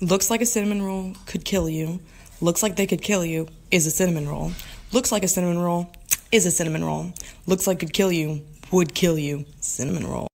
Looks like a cinnamon roll could kill you. Looks like they could kill you is a cinnamon roll. Looks like a cinnamon roll is a cinnamon roll. Looks like could kill you would kill you. Cinnamon roll.